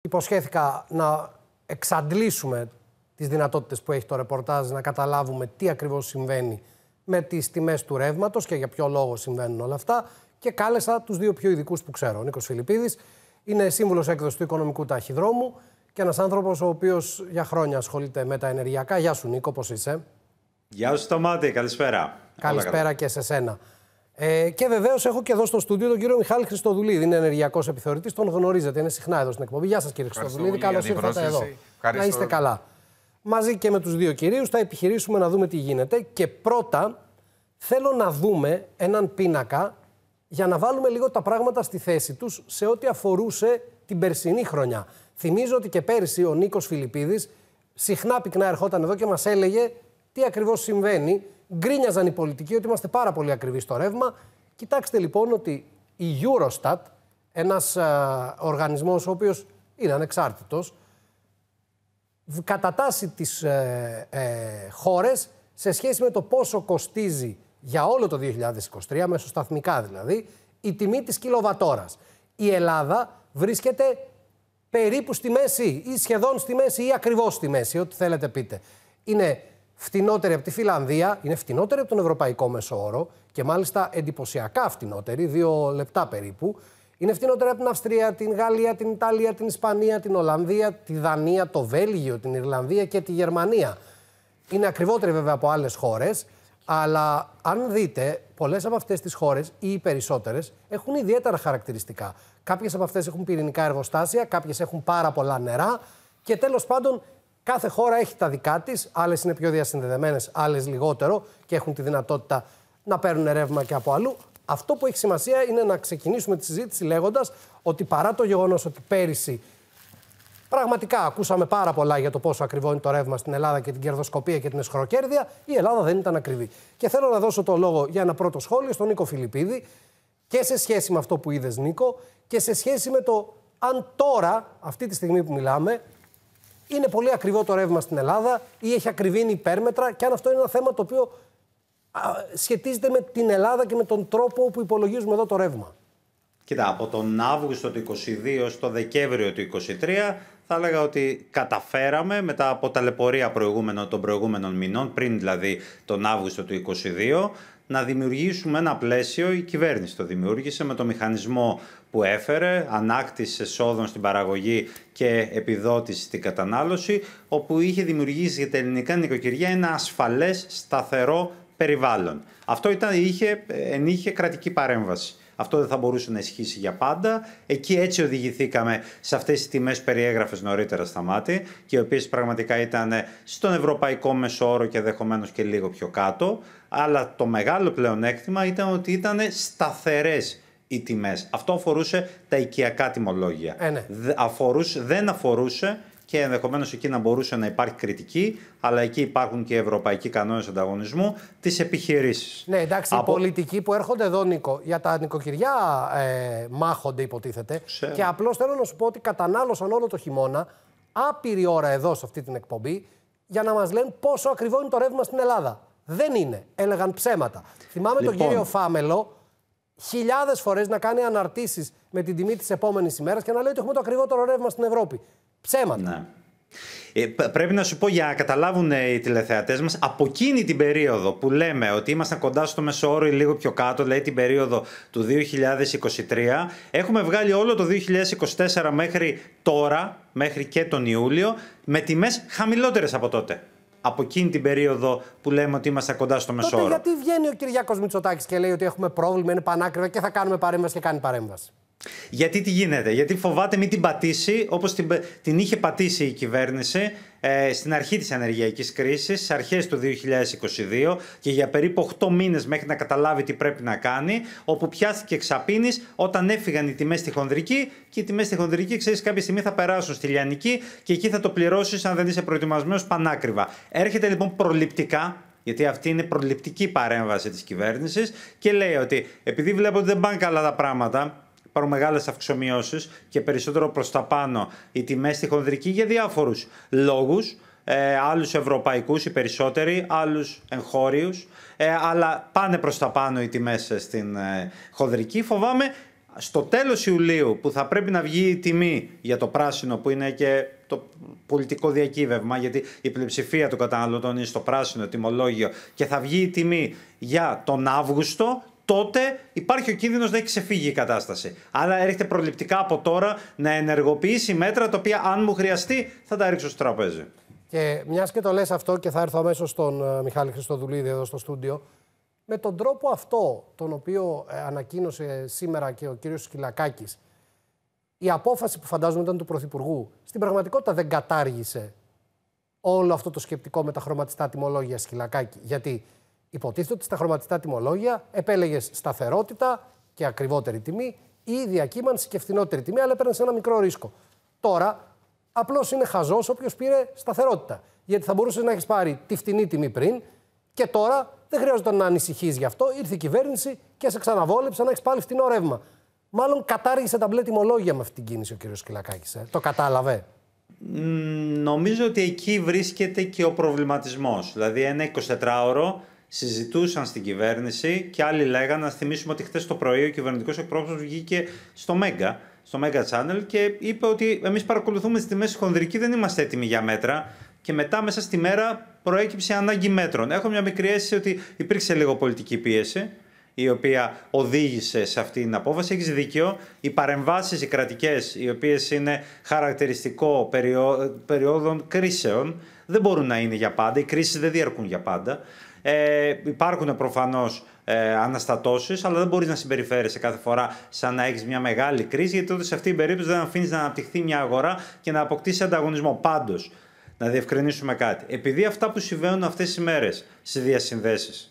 Υποσχέθηκα να εξαντλήσουμε τις δυνατότητες που έχει το ρεπορτάζ να καταλάβουμε τι ακριβώς συμβαίνει με τις τιμές του ρεύματος και για ποιο λόγο συμβαίνουν όλα αυτά και κάλεσα τους δύο πιο ειδικούς που ξέρω. Ο Νίκος Φιλιππίδης είναι σύμβουλος έκδοσης του Οικονομικού Ταχυδρόμου και ένας άνθρωπος ο οποίος για χρόνια ασχολείται με τα ενεργειακά. Γεια σου Νίκο, πώς είσαι. Γεια σου Σταμάτη, καλησπέρα. Καλησπέρα και σε σένα. Ε, και βεβαίως έχω και εδώ στο στούντιο τον κύριο Μιχάλη Χριστοδουλίδη. Είναι ενεργειακός επιθεωρητής, τον γνωρίζετε, είναι συχνά εδώ στην εκπομπή. Γεια σας κύριε Χριστοδουλίδη, καλώ ήρθατε εδώ. Να είστε καλά. Μαζί και με τους δύο κυρίους θα επιχειρήσουμε να δούμε τι γίνεται. Και πρώτα θέλω να δούμε έναν πίνακα για να βάλουμε λίγο τα πράγματα στη θέση τους σε ό,τι αφορούσε την περσινή χρονιά. Θυμίζω ότι και πέρσι ο Νίκος Φιλιππίδης συχνά πυκνά ερχόταν εδώ και μας έλεγε τι ακριβώς συμβαίνει Γκρίνιαζαν οι πολιτικοί ότι είμαστε πάρα πολύ ακριβείς στο ρεύμα. Κοιτάξτε λοιπόν ότι η Eurostat, ένας οργανισμό οργανισμός ο οποίος είναι ανεξάρτητος, κατατάσσει τις ε, ε, χώρες σε σχέση με το πόσο κοστίζει για όλο το 2023, μεσοσταθμικά δηλαδή, η τιμή της κιλοβατόρας. Η Ελλάδα βρίσκεται περίπου στη μέση ή σχεδόν στη μέση ή ακριβώς στη μέση, ό,τι θέλετε πείτε. Είναι φτηνότερη από τη Φιλανδία, είναι φτηνότερη από τον ευρωπαϊκό μέσο όρο και μάλιστα εντυπωσιακά φτηνότερη, δύο λεπτά περίπου. Είναι φτηνότερη από την Αυστρία, την Γαλλία, την Ιταλία, την Ισπανία, την Ολλανδία, τη Δανία, το Βέλγιο, την Ιρλανδία και τη Γερμανία. Είναι ακριβότερη βέβαια από άλλες χώρες, αλλά αν δείτε, πολλές από αυτές τις χώρες ή οι περισσότερες έχουν ιδιαίτερα χαρακτηριστικά. Κάποιες από αυτές έχουν πυρηνικά εργοστάσια, κάποιες έχουν πάρα πολλά νερά και τέλος πάντων Κάθε χώρα έχει τα δικά της. Άλλες είναι πιο διασυνδεδεμένες, άλλες λιγότερο και έχουν τη δυνατότητα να παίρνουν ρεύμα και από αλλού. Αυτό που έχει σημασία είναι να ξεκινήσουμε τη συζήτηση λέγοντας ότι παρά το γεγονός ότι πέρυσι πραγματικά ακούσαμε πάρα πολλά για το πόσο ακριβό είναι το ρεύμα στην Ελλάδα και την κερδοσκοπία και την εσχροκέρδεια, η Ελλάδα δεν ήταν ακριβή. Και θέλω να δώσω το λόγο για ένα πρώτο σχόλιο στον Νίκο Φιλιππίδη και σε σχέση με αυτό που είδες, Νίκο, και σε σχέση με το αν τώρα, αυτή τη στιγμή που μιλάμε, είναι πολύ ακριβό το ρεύμα στην Ελλάδα ή έχει ακριβήνει υπέρμετρα. Και αν αυτό είναι ένα θέμα το οποίο σχετίζεται με την Ελλάδα και με τον τρόπο που υπολογίζουμε εδώ το ρεύμα. Κοίτα, από τον Αύγουστο του 2022 στο Δεκέμβριο του 2023 θα έλεγα ότι καταφέραμε μετά από ταλαιπωρία προηγούμενο, των προηγούμενων μηνών, πριν δηλαδή τον Αύγουστο του 2022, να δημιουργήσουμε ένα πλαίσιο, η κυβέρνηση το δημιούργησε με το μηχανισμό που έφερε, ανάκτηση εσόδων στην παραγωγή και επιδότηση στην κατανάλωση, όπου είχε δημιουργήσει για τα ελληνικά νοικοκυριά ένα ασφαλές, σταθερό περιβάλλον. Αυτό ήταν, είχε, κρατική παρέμβαση. Αυτό δεν θα μπορούσε να ισχύσει για πάντα. Εκεί έτσι οδηγηθήκαμε σε αυτές τις τιμές που περιέγραφες νωρίτερα στα μάτια και οι οποίες πραγματικά ήταν στον ευρωπαϊκό μεσόωρο και δεχομένω και λίγο πιο κάτω. Αλλά το μεγάλο πλεονέκτημα ήταν ότι ήταν σταθερές οι Αυτό αφορούσε τα οικιακά τιμολόγια. Ε, ναι. αφορούσε, δεν αφορούσε και ενδεχομένως εκεί να μπορούσε να υπάρχει κριτική, αλλά εκεί υπάρχουν και ευρωπαϊκοί κανόνες ανταγωνισμού, τι επιχειρήσει. Ναι, εντάξει, από... οι πολιτικοί που έρχονται εδώ, Νίκο, για τα νοικοκυριά ε, μάχονται, υποτίθεται. Και απλώς θέλω να σου πω ότι κατανάλωσαν όλο το χειμώνα άπειρη ώρα εδώ σε αυτή την εκπομπή για να μας λένε πόσο ακριβό είναι το ρεύμα στην Ελλάδα. Δεν είναι. Έλεγαν ψέματα. Θυμάμαι λοιπόν... τον κύριο Φάμελο, χιλιάδες φορές να κάνει αναρτήσεις με την τιμή της επόμενης ημέρας και να λέει ότι έχουμε το ακριβότερο ρεύμα στην Ευρώπη. Ψέματα. Ναι. Ε, πρέπει να σου πω για να καταλάβουν ε, οι τηλεθεατές μας, από εκείνη την περίοδο που λέμε ότι ήμασταν κοντά στο μεσόωρο ή λίγο πιο κάτω, δηλαδή την περίοδο του 2023, έχουμε βγάλει όλο το 2024 μέχρι τώρα, μέχρι και τον Ιούλιο, με τιμές χαμηλότερες από τότε από εκείνη την περίοδο που λέμε ότι είμαστε κοντά στο μεσόωρο. Τότε γιατί βγαίνει ο Κυριάκος Μητσοτάκης και λέει ότι έχουμε πρόβλημα, είναι πανάκριβα και θα κάνουμε παρέμβαση και κάνει παρέμβαση. Γιατί τι γίνεται, γιατί φοβάται μην την πατήσει όπως την, την είχε πατήσει η κυβέρνηση ε, στην αρχή της ενεργειακής κρίσης, αρχές του 2022 και για περίπου 8 μήνες μέχρι να καταλάβει τι πρέπει να κάνει, όπου πιάστηκε ξαπίνης όταν έφυγαν οι τιμές στη χονδρική και οι τιμές στη χονδρική ξέρεις κάποια στιγμή θα περάσουν στη λιανική και εκεί θα το πληρώσεις αν δεν είσαι προετοιμασμένος πανάκριβα. Έρχεται λοιπόν προληπτικά γιατί αυτή είναι προληπτική παρέμβαση της κυβέρνησης και λέει ότι επειδή βλέπω ότι δεν πάνε καλά τα πράγματα υπάρχουν μεγάλες αυξομοιώσεις και περισσότερο προς τα πάνω οι τιμές στη χονδρική για διάφορους λόγους. Ε, άλλους ευρωπαϊκούς οι περισσότεροι, άλλους εγχώριους. Ε, αλλά πάνε προς τα πάνω οι τιμές ε, στην ε, χονδρική. Φοβάμαι στο τέλος Ιουλίου που θα πρέπει να βγει η τιμή για το πράσινο που είναι και το πολιτικό διακύβευμα γιατί η πλειοψηφία των καταναλωτών είναι στο πράσινο τιμολόγιο και θα βγει η τιμή για τον Αύγουστο τότε υπάρχει ο κίνδυνος να έχει ξεφύγει η κατάσταση. Αλλά έρχεται προληπτικά από τώρα να ενεργοποιήσει μέτρα τα οποία, αν μου χρειαστεί, θα τα ρίξω στο τραπέζι. Και μιας και το λες αυτό, και θα έρθω αμέσως στον ε, Μιχάλη Χριστοδουλίδη εδώ στο στούντιο, με τον τρόπο αυτό τον οποίο ε, ανακοίνωσε σήμερα και ο κύριος Σκυλακάκης, η απόφαση που φαντάζομαι ήταν του Πρωθυπουργού, στην πραγματικότητα δεν κατάργησε όλο αυτό το σκεπτικό με τα χρωματιστά τιμολόγια Σκυλακάκη. Γιατί Υποτίθεται ότι στα χρωματιστά τιμολόγια επέλεγες σταθερότητα και ακριβότερη τιμή ή διακύμανση και φθηνότερη τιμή, αλλά έπαιρνες ένα μικρό ρίσκο. Τώρα, απλώς είναι χαζός όποιος πήρε σταθερότητα. Γιατί θα μπορούσες να έχεις πάρει τη φθηνή τιμή πριν και τώρα δεν χρειάζεται να ανησυχείς γι' αυτό. Ήρθε η κυβέρνηση και σε ξαναβόλεψε να έχεις πάλι φθηνό ρεύμα. Μάλλον κατάργησε τα μπλε τιμολόγια με αυτή την κίνηση ο κ. Κυλακάκη. Ε. Το κατάλαβε. Νομίζω ότι εκεί βρίσκεται και ο προβληματισμός. Δηλαδή ένα 24ωρο συζητούσαν στην κυβέρνηση και άλλοι λέγανε. Να θυμίσουμε ότι χθες το πρωί ο κυβερνητικός εκπρόσωπος βγήκε στο Μέγκα, στο Μέγκα Channel και είπε ότι εμείς παρακολουθούμε τις τιμές χονδρική, δεν είμαστε έτοιμοι για μέτρα. Και μετά, μέσα στη μέρα, προέκυψε ανάγκη μέτρων. Έχω μια μικρή αίσθηση ότι υπήρξε λίγο πολιτική πίεση η οποία οδήγησε σε αυτή την απόφαση. Έχεις δίκιο. Οι παρεμβάσεις, οι κρατικές, οι οποίες είναι χαρακτηριστικό περιόδων κρίσεων, δεν μπορούν να είναι για πάντα. Οι κρίσεις δεν διαρκούν για πάντα. Ε, υπάρχουν προφανώς ε, αναστατώσεις, αλλά δεν μπορείς να συμπεριφέρεσαι κάθε φορά σαν να έχεις μια μεγάλη κρίση, γιατί τότε σε αυτή την περίπτωση δεν αφήνεις να αναπτυχθεί μια αγορά και να αποκτήσει ανταγωνισμό. Πάντως, να διευκρινίσουμε κάτι. Επειδή αυτά που συμβαίνουν αυτές τις μέρες σε διασυνδέσει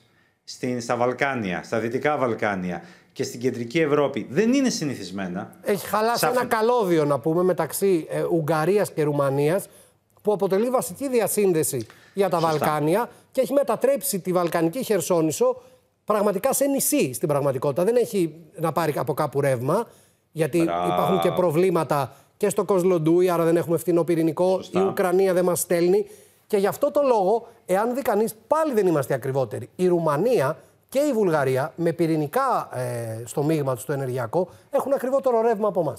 στα Βαλκάνια, στα Δυτικά Βαλκάνια και στην Κεντρική Ευρώπη δεν είναι συνηθισμένα. Έχει χαλάσει ένα καλώδιο, να πούμε, μεταξύ ε, Ουγγαρίας και Ρουμανίας που αποτελεί βασική διασύνδεση για τα Βαλκάνια και έχει μετατρέψει τη Βαλκανική Χερσόνησο πραγματικά σε νησί στην πραγματικότητα. Δεν έχει να πάρει από κάπου ρεύμα, γιατί υπάρχουν και προβλήματα και στο Κοσλοντούι, άρα δεν έχουμε φθηνό πυρηνικό. Η Ουκρανία δεν μας στέλνει. Και γι' αυτό το λόγο, εάν δει κανείς, πάλι δεν είμαστε ακριβότεροι. Η Ρουμανία και η Βουλγαρία, με πυρηνικά ε, στο μείγμα τους το ενεργειακό, έχουν ακριβότερο ρεύμα από εμά.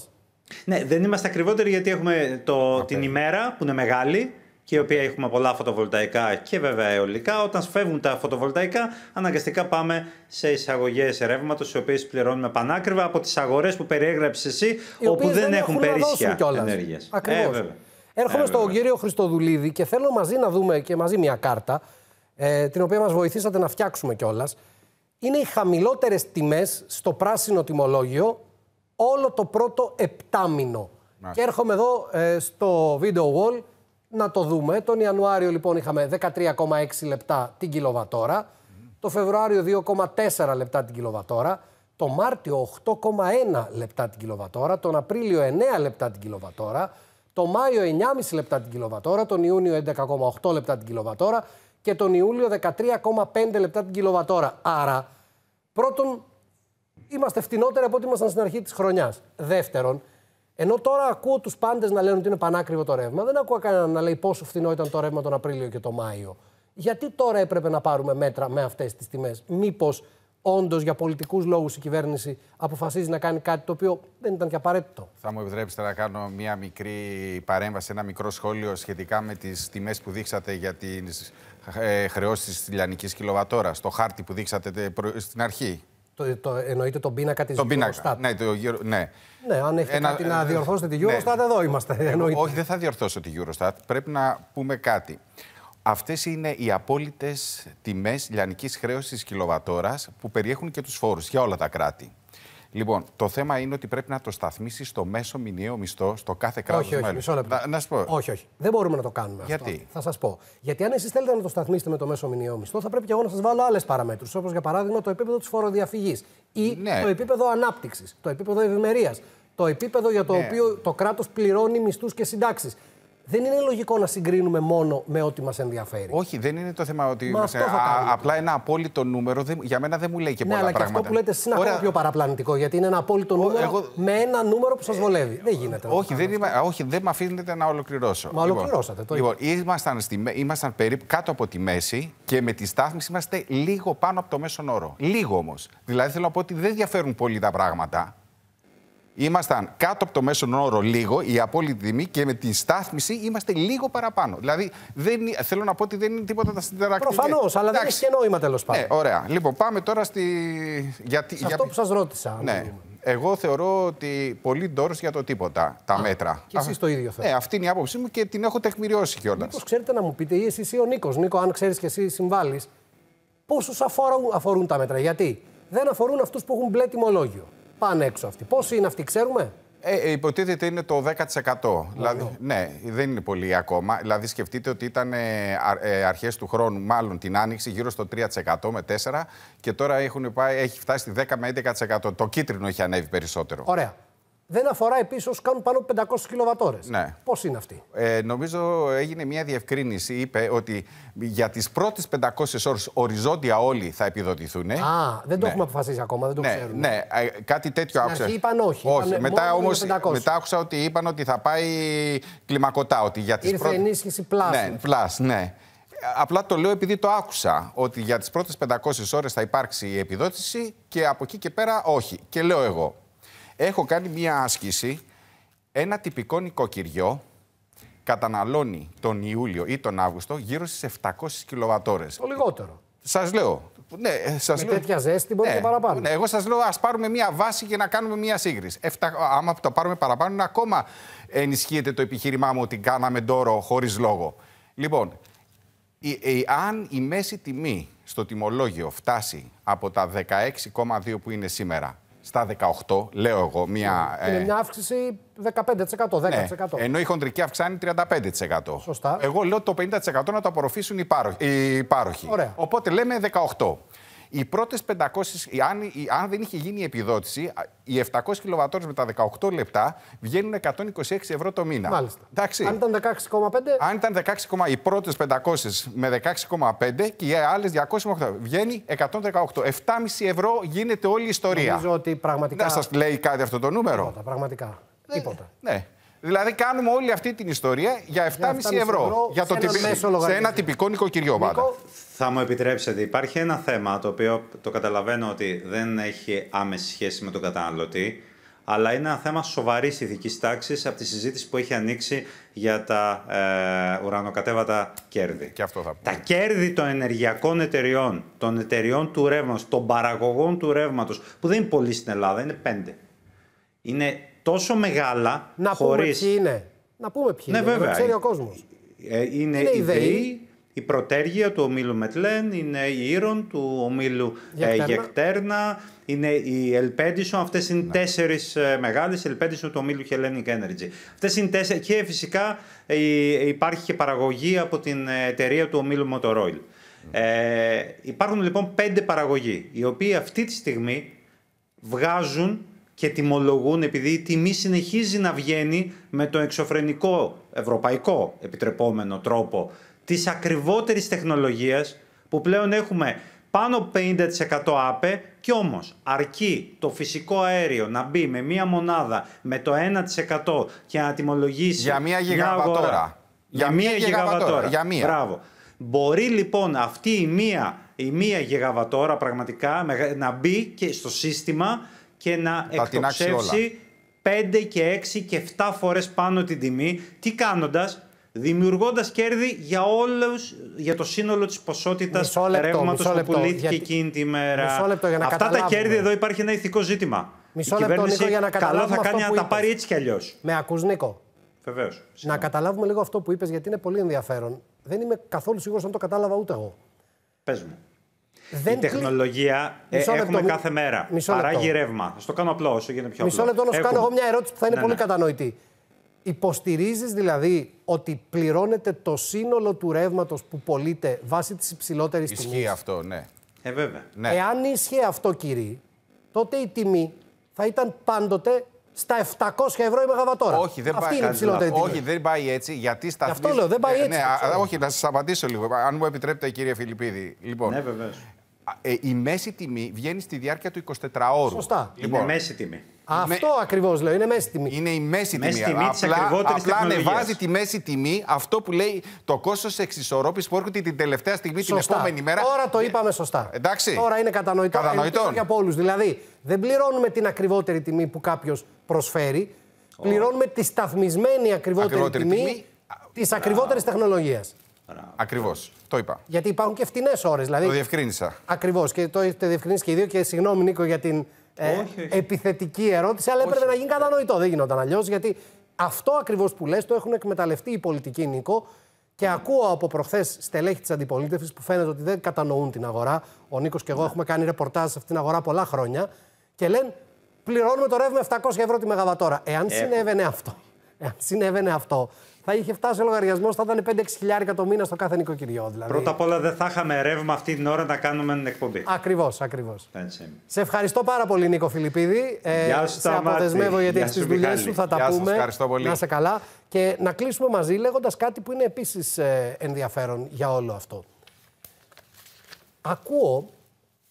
Ναι, δεν είμαστε ακριβότεροι γιατί έχουμε το, την ημέρα που είναι μεγάλη και η οποία έχουμε πολλά φωτοβολταϊκά και βέβαια αιωλικά. Όταν σφεύγουν τα φωτοβολταϊκά, αναγκαστικά πάμε σε εισαγωγές ρεύματος, οι οποίες πληρώνουμε πανάκριβα από τις αγορές που περιέγραψες εσύ, οι όπου δεν, έχουν περίσσια ενέργεια. Ακριβώ. Ε, Έρχομαι ε, στον κύριο Χριστοδουλίδη και θέλω μαζί να δούμε και μαζί μια κάρτα, ε, την οποία μας βοηθήσατε να φτιάξουμε κιόλας. Είναι οι χαμηλότερες τιμές στο πράσινο τιμολόγιο όλο το πρώτο επτάμινο. Και έρχομαι εδώ ε, στο video wall να το δούμε. Τον Ιανουάριο λοιπόν είχαμε 13,6 λεπτά την κιλοβατόρα. Το Φεβρουάριο 2,4 λεπτά την κιλοβατόρα. Το Μάρτιο 8,1 λεπτά την κιλοβατόρα. Τον Απρίλιο 9 λεπτά την κιλοβατόρα. Το Μάιο 9,5 λεπτά την κιλοβατόρα. Τον Ιούνιο 11,8 λεπτά την κιλοβατόρα. Και τον Ιούλιο 13,5 λεπτά την κιλοβατόρα. Άρα, πρώτον, είμαστε φτηνότεροι από ό,τι ήμασταν στην αρχή της χρονιάς. Δεύτερον, ενώ τώρα ακούω τους πάντες να λένε ότι είναι πανάκριβο το ρεύμα, δεν ακούω κανέναν να λέει πόσο φθηνό ήταν το ρεύμα τον Απρίλιο και τον Μάιο. Γιατί τώρα έπρεπε να πάρουμε μέτρα με αυτές τις τιμές, Μήπως όντως για πολιτικούς λόγους η κυβέρνηση αποφασίζει να κάνει κάτι το οποίο δεν ήταν και απαραίτητο. Θα μου επιτρέψετε να κάνω μία μικρή παρέμβαση, ένα μικρό σχόλιο σχετικά με τις τιμές που δείξατε για τις ε, χρεώσεις της λιανικής κιλοβατόρας, το χάρτη που δείξατε στην αρχή. Το, το, εννοείται τον πίνακα της Eurostat. Ναι, το, ναι. ναι, αν έχετε κάτι ε, να ε, διορθώσετε τη ναι. Eurostat, ναι. εδώ είμαστε. όχι, δεν θα διορθώσω τη Eurostat. Πρέπει να πούμε κάτι. Αυτές είναι οι απόλυτες τιμές λιανικής χρέωσης κιλοβατόρας που περιέχουν και τους φόρους για όλα τα κράτη. Λοιπόν, το θέμα είναι ότι πρέπει να το σταθμίσεις στο μέσο μηνιαίο μισθό στο κάθε κράτος. Όχι, όχι, μισό λεπτό. Να, Όχι, όχι. Δεν μπορούμε να το κάνουμε Γιατί? αυτό. Θα σας πω. Γιατί αν εσείς θέλετε να το σταθμίσετε με το μέσο μηνιαίο μισθό, θα πρέπει και εγώ να σας βάλω άλλες παραμέτρους. Όπως για παράδειγμα το επίπεδο της φοροδιαφυγής ή ναι. το επίπεδο ανάπτυξης, το επίπεδο ευημερίας, το επίπεδο για το ναι. οποίο το κράτος πληρώνει μισθούς και συντάξεις δεν είναι λογικό να συγκρίνουμε μόνο με ό,τι μας ενδιαφέρει. Όχι, δεν είναι το θέμα ότι. Μα, απλά ένα απόλυτο νούμερο δεν, για μένα δεν μου λέει και ναι, πολλά ναι, αλλά πράγματα. Και αυτό που λέτε εσείς είναι ακόμα πιο παραπλανητικό, γιατί είναι ένα απόλυτο νούμερο με ένα νούμερο που σας βολεύει. δεν γίνεται. Όχι, δεν, όχι, δεν με αφήνετε να ολοκληρώσω. Μα λοιπόν, ολοκληρώσατε. Το λοιπόν, ήμασταν, στη, ήμασταν περίπου κάτω από τη μέση και με τη στάθμιση είμαστε λίγο πάνω από το μέσον όρο. Λίγο όμως. Δηλαδή θέλω να πω ότι δεν διαφέρουν πολύ τα πράγματα ήμασταν κάτω από το μέσο όρο λίγο, η απόλυτη τιμή και με την στάθμιση είμαστε λίγο παραπάνω. Δηλαδή, δεν, θέλω να πω ότι δεν είναι τίποτα τα συντερακτικά. Προφανώς, αλλά δεν έχει και νόημα τέλος ναι, πάντων. Ναι, ωραία. Λοιπόν, πάμε τώρα στη. Γιατί, Σε αυτό που σας ρώτησα. Ναι. Εγώ θεωρώ ότι πολύ ντόρος για το τίποτα τα μέτρα. Και εσείς το ίδιο θέλετε. Ναι, αυτή είναι η άποψή μου και την έχω τεκμηριώσει κιόλας. Μήπως ξέρετε να μου πείτε, ή Εσύ ή ο Νίκος, Νίκο, αν ξέρεις κι εσύ συμβάλλεις, πόσους αφορούν, αφορούν τα μέτρα. Γιατί δεν αφορούν αυτούς που έχουν μπλε τιμολόγιο. Πάνε έξω αυτοί. Πόσοι είναι αυτοί, ξέρουμε. Ε, ε υποτίθεται είναι το 10%. Δηλαδή, ναι, δεν είναι πολύ ακόμα. Δηλαδή, σκεφτείτε ότι ήταν ε, ε, αρχές του χρόνου, μάλλον την άνοιξη, γύρω στο 3% με 4% και τώρα έχουν πάει, έχει φτάσει 10 με 11%. Το κίτρινο έχει ανέβει περισσότερο. Ωραία δεν αφορά επίσης όσους κάνουν πάνω από 500 κιλοβατόρες. Ναι. Πώς είναι αυτή. Ε, νομίζω έγινε μια διευκρίνηση. Είπε ότι για τις πρώτες 500 ώρες οριζόντια όλοι θα επιδοτηθούν. Α, δεν το ναι. έχουμε αποφασίσει ακόμα, δεν το ναι, ξέρουμε. Ναι, ε, κάτι τέτοιο άκουσα. Στην είπαν όχι. όχι. μετά όμως μετά άκουσα ότι είπαν ότι θα πάει κλιμακωτά. Ότι για τις Ήρθε πρώτες... ενίσχυση πλάσ. Ναι, πλάσ, ναι. Απλά το λέω επειδή το άκουσα ότι για τις πρώτες 500 ώρες θα υπάρξει η επιδότηση και από εκεί και πέρα όχι. Και λέω εγώ, Έχω κάνει μία άσκηση. Ένα τυπικό νοικοκυριό καταναλώνει τον Ιούλιο ή τον Αύγουστο γύρω στις 700 κιλοβατόρες. Το λιγότερο. Σας λέω. Ναι, ε, σας Με λέω... τέτοια ζέστη μπορεί ναι, και παραπάνω. Ναι, εγώ σας λέω, ας πάρουμε μία βάση για να κάνουμε μία σύγκριση. Εφτα... Άμα το πάρουμε παραπάνω, ακόμα ενισχύεται το επιχείρημά μου ότι κάναμε ντόρο χωρίς λόγο. Λοιπόν, η, η, αν η μέση τιμή στο τιμολόγιο φτάσει από τα 16,2 που είναι σήμερα στα 18, λέω εγώ. Μια, Είναι ε, μια αύξηση 15%, 10%. Ναι, ενώ η χοντρική αυξάνει 35%. Σωστά. Εγώ λέω το 50% να το απορροφήσουν οι, πάροχοι. Οπότε λέμε 18%. Οι πρώτες 500, αν, αν δεν είχε γίνει η επιδότηση, οι 700 κιλοβατόρες με τα 18 λεπτά βγαίνουν 126 ευρώ το μήνα. Μάλιστα. Αν ήταν 16,5. Αν ήταν 16, οι πρώτες 500 με 16,5 και οι άλλες 208. Βγαίνει 118. 7,5 ευρώ γίνεται όλη η ιστορία. Νομίζω ότι πραγματικά. Να σας λέει κάτι αυτό το νούμερο. Τίποτα, πραγματικά. Ναι. Τίποτα. Ναι. Δηλαδή, κάνουμε όλη αυτή την ιστορία για 7,5 ευρώ, για το σε ένα τυπικό νοικοκυριό. Θα μου επιτρέψετε, υπάρχει ένα θέμα το οποίο το καταλαβαίνω ότι δεν έχει άμεση σχέση με τον καταναλωτή, αλλά είναι ένα θέμα σοβαρής ηθικής τάξης από τη συζήτηση που έχει ανοίξει για τα ε, ουρανοκατέβατα κέρδη. Και αυτό θα πω. Τα κέρδη των ενεργειακών εταιριών, των εταιριών του ρεύματος, των παραγωγών του ρεύματος, που δεν είναι πολλοί στην Ελλάδα, είναι πέντε. Είναι τόσο μεγάλα. Να χωρίς... πούμε ποιοι είναι. Να πούμε ποιοι ναι, είναι. Βέβαια. ξέρει ο κόσμος. Ε, ε, ε, είναι, είναι η πρωτέργεια του ομίλου Μετλέν, είναι η Ήρων του ομίλου Γεκτέρνα, ε, Γεκτέρνα είναι η Ελπέντισο. Αυτές είναι ναι. τέσσερις ε, μεγάλες. Η Ελπέντισο του ομίλου Hellenic Energy. Αυτές είναι Και φυσικά ε, υπάρχει και παραγωγή από την εταιρεία του ομίλου Motoroil. Ε, υπάρχουν λοιπόν πέντε παραγωγοί, οι οποίοι αυτή τη στιγμή βγάζουν και τιμολογούν, επειδή η τιμή συνεχίζει να βγαίνει με το εξωφρενικό ευρωπαϊκό επιτρεπόμενο τρόπο Της ακριβότερης τεχνολογίας που πλέον έχουμε πάνω 50% ΑΠΕ και όμως αρκεί το φυσικό αέριο να μπει με μία μονάδα με το 1% και να τιμολογήσει για μία γιγαβατόρα. για μία γιγαβατόρα. Για μία. Μπράβο. Μπορεί λοιπόν αυτή η μία, η μία γιγαβατόρα πραγματικά να μπει και στο σύστημα και να εκτοξεύσει 5 και 6 και 7 φορές πάνω την τιμή. Τι κάνοντας, δημιουργώντας κέρδη για όλους, για το σύνολο της ποσότητας ρεύματος που πουλήθηκε εκείνη τη μέρα. για να Αυτά τα κέρδη εδώ υπάρχει ένα ηθικό ζήτημα. Μισό Η λεπτό, Νίκο, για να καλό θα κάνει να τα πάρει έτσι κι αλλιώς. Με ακούς, Νίκο. Βεβαίως. Να καταλάβουμε λίγο αυτό που είπες, γιατί είναι πολύ ενδιαφέρον. Δεν είμαι καθόλου σίγουρος αν το κατάλαβα ούτε εγώ. Πες μου. Δεν... Η τεχνολογία ε, λεπτό, έχουμε κάθε μέρα. Παράγει ρεύμα. Θα το κάνω απλό όσο γίνεται πιο απλό. Μισό λεπτό να σου κάνω εγώ μια ερώτηση που θα είναι ναι, πολύ ναι. κατανοητή. Υποστηρίζεις δηλαδή ότι πληρώνεται το σύνολο του ρεύματος που πωλείται βάσει της υψηλότερης τιμή. Ισχύει αυτό, ναι. Ε, βέβαια. Ναι. Εάν ίσχυε αυτό, κύριε, τότε η τιμή θα ήταν πάντοτε στα 700 ευρώ η μεγαβατόρα. Όχι, δεν Αυτή πάει, είναι Όχι, δεν πάει έτσι, γιατί στα Γι' αυτό λέω, δεν πάει ε, έτσι. Ναι, όχι, να σας απαντήσω λίγο, αν μου επιτρέπετε, κύριε Φιλιππίδη. Λοιπόν, ναι, ε, η μέση τιμή βγαίνει στη διάρκεια του 24 ώρου. Σωστά. Λοιπόν, είναι μέση τιμή. Αυτό με... ακριβώς λέω. Είναι μέση τιμή. Είναι η μέση, μέση τιμή. τιμή απλά απλά ανεβάζει τη μέση τιμή αυτό που λέει το κόστος εξισορρόπησης που έρχεται την τελευταία στιγμή σωστά. την επόμενη μέρα. Τώρα το ε, είπαμε σωστά. Εντάξει. Τώρα είναι κατανοητό, κατανοητό. για από όλου. Δηλαδή δεν πληρώνουμε την ακριβότερη τιμή που κάποιος προσφέρει. Πληρώνουμε τη σταθμισμένη ακριβότερη, τιμή, τιμή. της ακριβότερης τεχνολογία. Ακριβώς. Το είπα. Γιατί υπάρχουν και φτηνές ώρες. Δηλαδή... Το διευκρίνησα. Ακριβώς. Και το έχετε διευκρινίσει και οι δύο. Και συγγνώμη, Νίκο, για την ε, όχι, επιθετική ερώτηση, αλλά έπρεπε να γίνει κατανοητό. Δεν γινόταν αλλιώς, γιατί αυτό ακριβώς που λες το έχουν εκμεταλλευτεί οι πολιτικοί, Νίκο. Και ακούω από προχθές στελέχη της αντιπολίτευσης που φαίνεται ότι δεν κατανοούν την αγορά. Ο Νίκος και εγώ ναι. έχουμε κάνει ρεπορτάζ σε αυτήν την αγορά πολλά χρόνια. Και λένε πληρώνουμε το ρεύμα 700 ευρώ τη μεγαβατόρα. Εάν ε, συνέβαινε ε. αυτό. Εάν συνέβαινε αυτό, θα είχε φτάσει ο λογαριασμός, θα ήταν 5-6 χιλιάρικα το μήνα στο κάθε νοικοκυριό. Δηλαδή. Πρώτα απ' όλα δεν θα είχαμε ρεύμα αυτή την ώρα να κάνουμε την εκπομπή. Ακριβώς, ακριβώς. Σε ευχαριστώ πάρα πολύ, Νίκο Φιλιππίδη. Ε, Γεια σου, σε αποδεσμεύω γιατί έχει τι δουλειέ σου, θα τα Γεια πούμε. Σας, πολύ. Να σε καλά. Και να κλείσουμε μαζί λέγοντας κάτι που είναι επίσης ε, ενδιαφέρον για όλο αυτό. Ακούω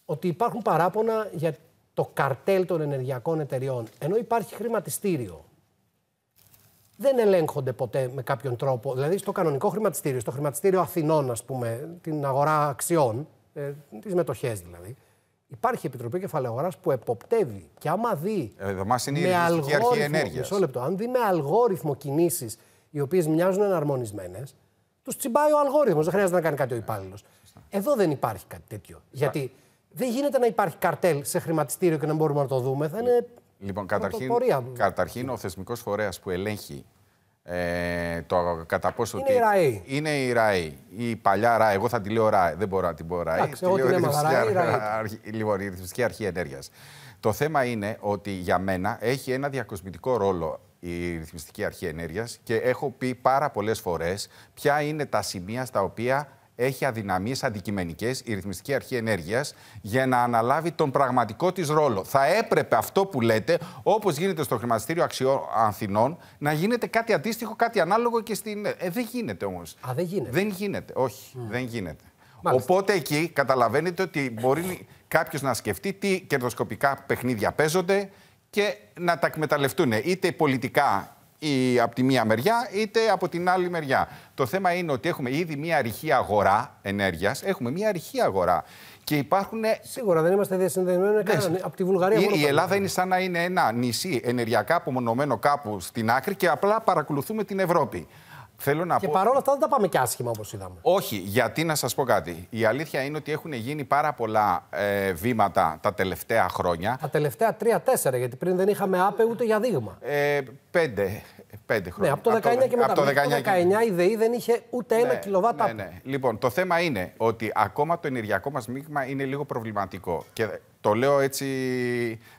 ότι υπάρχουν παράπονα για το καρτέλ των ενεργειακών εταιριών, ενώ υπάρχει χρηματιστήριο δεν ελέγχονται ποτέ με κάποιον τρόπο. Δηλαδή, στο κανονικό χρηματιστήριο, στο χρηματιστήριο Αθηνών, ας πούμε, την αγορά αξιών, ε, τις μετοχές δηλαδή. Υπάρχει Επιτροπή Κεφαλαίου που εποπτεύει. Και άμα δει. Ε, εδώ μας είναι η αρχή ενέργειας. Μισό Αν δει με αλγόριθμο κινήσεις οι οποίες μοιάζουν εναρμονισμένες, τους τσιμπάει ο αλγόριθμος. Δεν χρειάζεται να κάνει κάτι ο υπάλληλος. Εδώ δεν υπάρχει κάτι τέτοιο. Γιατί δεν γίνεται να υπάρχει καρτέλ σε χρηματιστήριο και να μπορούμε να το δούμε. Θα είναι Λοιπόν, καταρχήν, καταρχήν ο θεσμικός φορέας που ελέγχει ε, το κατά πόσο. Είναι η ΡΑΗ. Είναι η ΡΑΗ. Η παλιά ΡΑΗ. Εγώ θα τη λέω ΡΑΗ. Δεν μπορώ να την πω ΡΑΗ. Τη λέω λοιπόν, η Ρυθμιστική Αρχή Ενέργειας. Το θέμα είναι ότι για μένα έχει ένα διακοσμητικό ρόλο η Ρυθμιστική Αρχή Ενέργειας και έχω πει πάρα πολλές φορές ποια είναι τα σημεία στα οποία έχει αδυναμίες αντικειμενικές η Ρυθμιστική Αρχή Ενέργειας για να αναλάβει τον πραγματικό της ρόλο. Θα έπρεπε αυτό που λέτε, όπως γίνεται στο χρηματιστήριο αξιών Αθηνών, να γίνεται κάτι αντίστοιχο, κάτι ανάλογο και στην. Ε, δεν γίνεται όμως. Α, δεν γίνεται. Δεν γίνεται, όχι. Δεν γίνεται. Οπότε εκεί καταλαβαίνετε ότι μπορεί κάποιος να σκεφτεί τι κερδοσκοπικά παιχνίδια παίζονται και να τα εκμεταλλευτούν είτε πολιτικά ή από τη μία μεριά είτε από την άλλη μεριά. Το θέμα είναι ότι έχουμε ήδη μία ρηχη αγορά ενεργειας Έχουμε μία ρηχη αγορά. Και υπάρχουν. Σίγουρα δεν είμαστε διασυνδεδεμένοι με ναι. κανέναν. Από τη Βουλγαρία Η, η Ελλάδα είναι σαν να είναι ένα νησί ενεργειακά απομονωμένο κάπου στην άκρη και απλά παρακολουθούμε την Ευρώπη. Θέλω να και πω... παρόλα αυτά δεν τα πάμε και άσχημα όπως είδαμε. Όχι, γιατί να σας πω κάτι. Η αλήθεια είναι ότι έχουν γίνει πάρα πολλά ε, βήματα τα τελευταία χρόνια. Τα τελευταία τρία-τέσσερα, γιατί πριν δεν είχαμε άπε ούτε για δείγμα. Ε, πέντε. Πέντε χρόνια. Ναι, από το 19 και μετά. Από το 19, το 19 η ΔΕΗ δεν είχε ούτε ναι, ένα κιλοβάτα. Ναι, ναι. Λοιπόν, το θέμα είναι ότι ακόμα το ενεργειακό μας μείγμα είναι λίγο προβληματικό. Και το λέω έτσι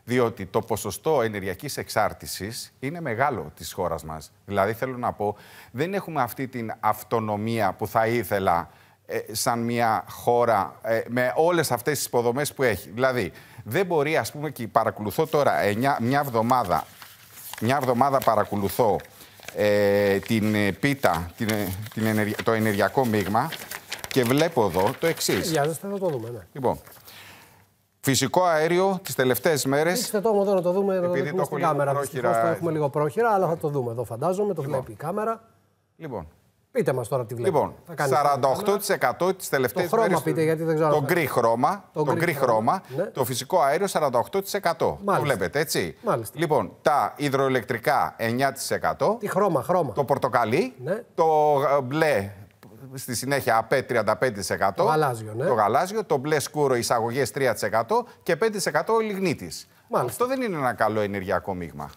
διότι το ποσοστό ενεργειακής εξάρτησης είναι μεγάλο της χώρας μας. Δηλαδή θέλω να πω, δεν έχουμε αυτή την αυτονομία που θα ήθελα ε, σαν μια χώρα ε, με όλες αυτές τις υποδομές που έχει. Δηλαδή δεν μπορεί ας πούμε και παρακολουθώ τώρα ε, μια εβδομάδα, μια εβδομάδα παρακολουθώ την πίτα, την, την το ενεργειακό μείγμα και βλέπω εδώ το εξής. Για να το δούμε, ναι. Λοιπόν, Φυσικό αέριο τις τελευταίες μέρες. Δείξτε το εδώ να το δούμε. Επειδή το, δούμε στην κάμερα. το έχουμε λίγο πρόχειρα, αλλά θα το δούμε εδώ, φαντάζομαι. Το λοιπόν. βλέπει η κάμερα. Λοιπόν. Πείτε μας τώρα τι βλέπει. Λοιπόν, 48% τις τελευταίες μέρε. Το χρώμα πείτε, γιατί δεν ξέρω. Το γκρι χρώμα. Το, γκρι χρώμα. Ναι. Το φυσικό αέριο 48%. Το βλέπετε, έτσι. Μάλιστα. Λοιπόν, τα υδροελεκτρικά 9%. Τι χρώμα, χρώμα. Το πορτοκαλί. Ναι. Το μπλε στη συνέχεια ΑΠΕ 35%. Το γαλάζιο, ναι. Το γαλάζιο, το μπλε σκούρο εισαγωγές 3% και 5% ο λιγνίτη. Αυτό δεν είναι ένα καλό ενεργειακό μείγμα.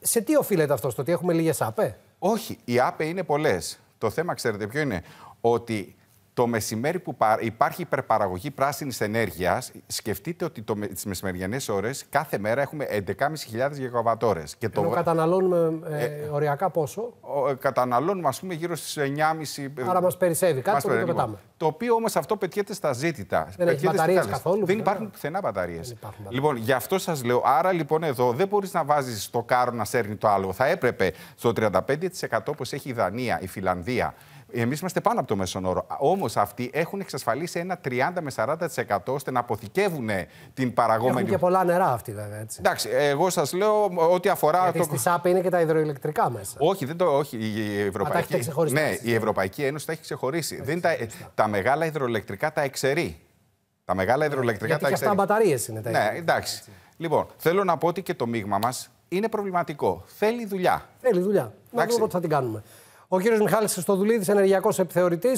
Σε τι οφείλεται αυτό, στο ότι έχουμε λίγες ΑΠΕ. Όχι, οι ΑΠΕ είναι πολλές. Το θέμα, ξέρετε ποιο είναι, ότι το μεσημέρι που υπάρχει υπερπαραγωγή πράσινης ενέργειας, σκεφτείτε ότι το, τις μεσημεριανές ώρες κάθε μέρα έχουμε 11.500 γιγαβατόρες. Και Ενώ το... καταναλώνουμε ε, ε, οριακά πόσο. Ο, ε, καταναλώνουμε ας πούμε γύρω στις 9.500 ε, Άρα μας περισσεύει κάτι μας που το πετάμε. Το οποίο όμως αυτό πετιέται στα ζήτητα. Δεν έχει μπαταρίες καθόλου. Δεν υπάρχουν πουθενά μπαταρίες. λοιπόν, γι' αυτό σας λέω, άρα λοιπόν εδώ δεν μπορείς να βάζεις το κάρο να σέρνει το άλλο. Θα έπρεπε στο 35% όπως έχει η Δανία, η Φιλανδία, Εμείς είμαστε πάνω από το μέσον όρο. Όμως αυτοί έχουν εξασφαλίσει ένα 30 με 40% ώστε να αποθηκεύουν την παραγόμενη. Έχουν και πολλά νερά αυτοί, βέβαια. Έτσι. Εντάξει, εγώ σας λέω ό,τι αφορά. Γιατί το... στη ΣΑΠ είναι και τα υδροηλεκτρικά μέσα. Όχι, δεν το... Όχι η Ευρωπαϊκή... Α, ναι, η Ευρωπαϊκή Ένωση τα έχει ξεχωρίσει. Δεν τα... τα μεγάλα υδροελεκτρικά τα εξαιρεί. Τα μεγάλα υδροελεκτρικά Γιατί τα και Αυτά μπαταρίες είναι τα Ναι, εντάξει. Έτσι. Λοιπόν, θέλω να πω ότι και το μείγμα μας είναι προβληματικό. Θέλει δουλειά. Θέλει δουλειά. Να δούμε θα την κάνουμε. Ο κύριος Μιχάλης Στοδουλίδη, ενεργειακός επιθεωρητής,